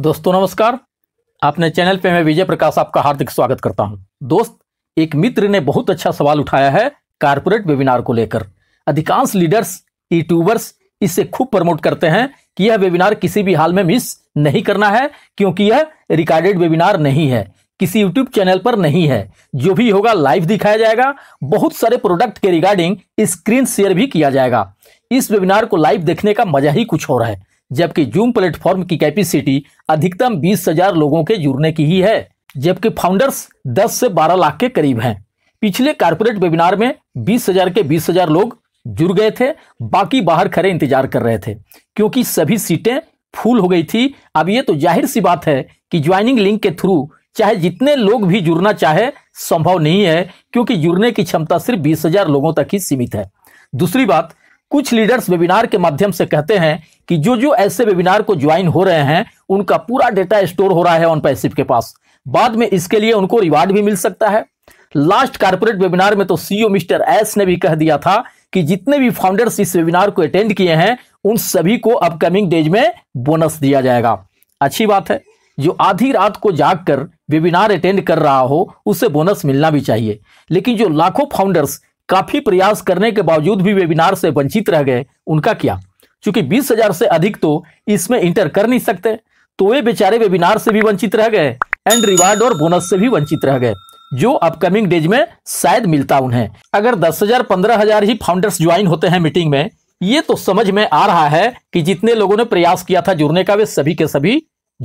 दोस्तों नमस्कार आपने चैनल पे मैं विजय प्रकाश आपका हार्दिक स्वागत करता हूं दोस्त एक मित्र ने बहुत अच्छा सवाल उठाया है कारपोरेट वेबिनार को लेकर अधिकांश लीडर्स यूट्यूबर्स इसे खूब प्रमोट करते हैं कि यह वेबिनार किसी भी हाल में मिस नहीं करना है क्योंकि यह रिकॉर्डेड वेबिनार नहीं है किसी यूट्यूब चैनल पर नहीं है जो भी होगा लाइव दिखाया जाएगा बहुत सारे प्रोडक्ट के रिगार्डिंग स्क्रीन शेयर भी किया जाएगा इस वेबिनार को लाइव देखने का मजा ही कुछ और है जबकि जूम प्लेटफॉर्म की कैपेसिटी अधिकतम बीस हजार लोगों के जुड़ने की ही है जबकि फाउंडर्स 10 से 12 लाख के करीब हैं पिछले कारपोरेट वेबिनार में 20,000 के 20,000 लोग जुड़ गए थे बाकी बाहर खड़े इंतजार कर रहे थे क्योंकि सभी सीटें फुल हो गई थी अब ये तो जाहिर सी बात है कि ज्वाइनिंग लिंक के थ्रू चाहे जितने लोग भी जुड़ना चाहे संभव नहीं है क्योंकि जुड़ने की क्षमता सिर्फ बीस हजार लोगों तक ही सीमित है दूसरी बात कुछ लीडर्स वेबिनार के माध्यम से कहते हैं कि जो जो ऐसे वेबिनार को ज्वाइन हो रहे हैं उनका पूरा डेटा स्टोर हो रहा है ऑन पैसिव के पास बाद में इसके लिए उनको रिवार्ड भी मिल सकता है लास्ट कारपोरेट वेबिनार में तो सीईओ मिस्टर एस ने भी कह दिया था कि जितने भी फाउंडर्स इस वेबिनार को अटेंड किए हैं उन सभी को अपकमिंग डेज में बोनस दिया जाएगा अच्छी बात है जो आधी रात को जाग वेबिनार अटेंड कर रहा हो उसे बोनस मिलना भी चाहिए लेकिन जो लाखों फाउंडर्स काफी प्रयास करने के बावजूद भी वेबिनार से वंचित रह गए उनका क्या चूंकि बीस हजार से अधिक तो इसमें इंटर कर नहीं सकते तो वे बेचारे वेबिनार से भी वंचित रह गए एंड रिवार्ड और बोनस से भी वंचित रह गए जो अपकमिंग डेज में शायद मिलता उन्हें अगर दस हजार पंद्रह हजार ही फाउंडर्स ज्वाइन होते हैं मीटिंग में ये तो समझ में आ रहा है कि जितने लोगों ने प्रयास किया था जुड़ने का वे सभी के सभी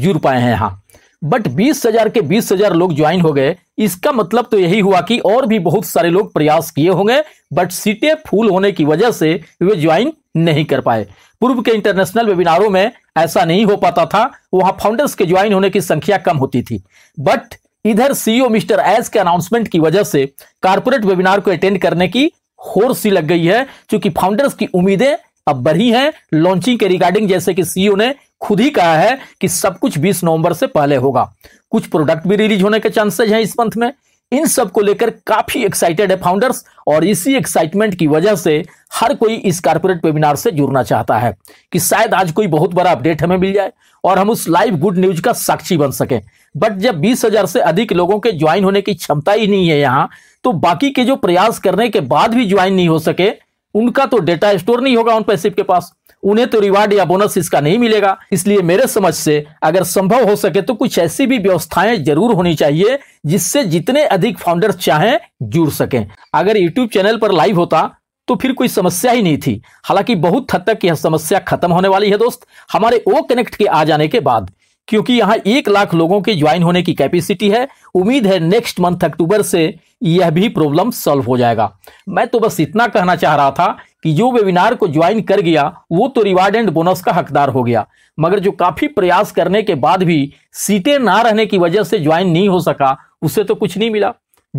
जुड़ पाए हैं यहाँ बट बीस हजार के बीस हजार लोग ज्वाइन हो गए इसका मतलब तो यही हुआ कि और भी बहुत सारे लोग प्रयास किए होंगे बट सीटें फूल होने की वजह से वे ज्वाइन नहीं कर पाए पूर्व के इंटरनेशनल वेबिनारों में ऐसा नहीं हो पाता था वहां फाउंडर्स के ज्वाइन होने की संख्या कम होती थी बट इधर सीईओ e मिस्टर एस के अनाउंसमेंट की वजह से कारपोरेट वेबिनार को अटेंड करने की होर सी लग गई है क्योंकि फाउंडर्स की उम्मीदें अब बढ़ी हैं लॉन्चिंग के रिगार्डिंग जैसे कि सीईओ e ने खुद ही कहा है कि सब कुछ 20 नवंबर से पहले होगा कुछ प्रोडक्ट भी रिलीज होने के चांसेज हैं इस मंथ में इन सब को लेकर काफी एक्साइटेड है फाउंडर्स और इसी एक्साइटमेंट की वजह से हर कोई इस कारपोरेट वेबिनार से जुड़ना चाहता है कि शायद आज कोई बहुत बड़ा अपडेट हमें मिल जाए और हम उस लाइव गुड न्यूज का साक्षी बन सके बट जब 20,000 से अधिक लोगों के ज्वाइन होने की क्षमता ही नहीं है यहाँ तो बाकी के जो प्रयास करने के बाद भी ज्वाइन नहीं हो सके उनका तो डेटा स्टोर नहीं होगा उन पैसिव के पास उन्हें तो रिवार्ड या बोनस इसका नहीं मिलेगा इसलिए मेरे समझ से अगर संभव हो सके तो कुछ ऐसी भी व्यवस्थाएं जरूर होनी चाहिए जिससे जितने अधिक फाउंडर्स चाहें जुड़ सकें अगर यूट्यूब चैनल पर लाइव होता तो फिर कोई समस्या ही नहीं थी हालांकि बहुत हद तक यह समस्या खत्म होने वाली है दोस्त हमारे ओ कनेक्ट के आ जाने के बाद क्योंकि यहाँ एक लाख लोगों के ज्वाइन होने की कैपेसिटी है उम्मीद है नेक्स्ट मंथ अक्टूबर से यह भी प्रॉब्लम सॉल्व हो जाएगा मैं तो बस इतना कहना चाह रहा था कि जो वेबिनार को ज्वाइन कर गया वो तो रिवार्ड एंड बोनस का हकदार हो गया मगर जो काफ़ी प्रयास करने के बाद भी सीटें ना रहने की वजह से ज्वाइन नहीं हो सका उसे तो कुछ नहीं मिला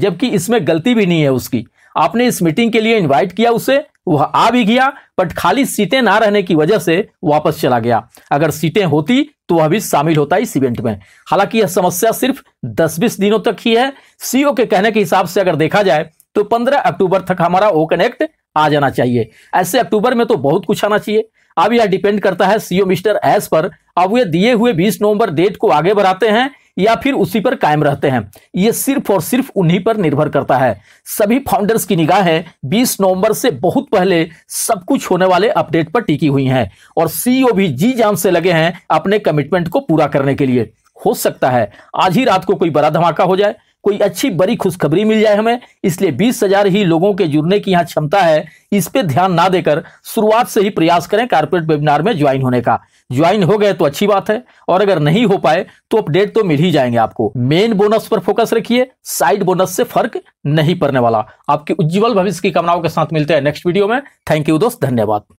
जबकि इसमें गलती भी नहीं है उसकी आपने इस मीटिंग के लिए इन्वाइट किया उसे वह आ भी गया बट खाली सीटें ना रहने की वजह से वापस चला गया अगर सीटें होती तो वह भी शामिल होता इस इवेंट में हालांकि यह समस्या सिर्फ 10-20 दिनों तक ही है सीओ के कहने के हिसाब से अगर देखा जाए तो 15 अक्टूबर तक हमारा ओ कनेक्ट आ जाना चाहिए ऐसे अक्टूबर में तो बहुत कुछ आना चाहिए अब यह डिपेंड करता है सीओ मिस्टर एस पर अब वे दिए हुए बीस नवंबर डेट को आगे बढ़ाते हैं या फिर उसी पर कायम रहते हैं ये सिर्फ और सिर्फ उन्हीं पर निर्भर करता है सभी फाउंडर्स की निगाहें 20 नवंबर से बहुत पहले सब कुछ होने वाले अपडेट पर टिकी हुई हैं और सीईओ e भी जी जान से लगे हैं अपने कमिटमेंट को पूरा करने के लिए हो सकता है आज ही रात को कोई बड़ा धमाका हो जाए कोई अच्छी बड़ी खुशखबरी मिल जाए हमें इसलिए बीस हजार ही लोगों के जुड़ने की यहाँ क्षमता है इस पे ध्यान ना देकर शुरुआत से ही प्रयास करें कारपोरेट वेबिनार में ज्वाइन होने का ज्वाइन हो गए तो अच्छी बात है और अगर नहीं हो पाए तो अपडेट तो मिल ही जाएंगे आपको मेन बोनस पर फोकस रखिए साइड बोनस से फर्क नहीं पड़ने वाला आपके उज्जवल भविष्य की कामनाओं के साथ मिलते हैं नेक्स्ट वीडियो में थैंक यू दोस्त धन्यवाद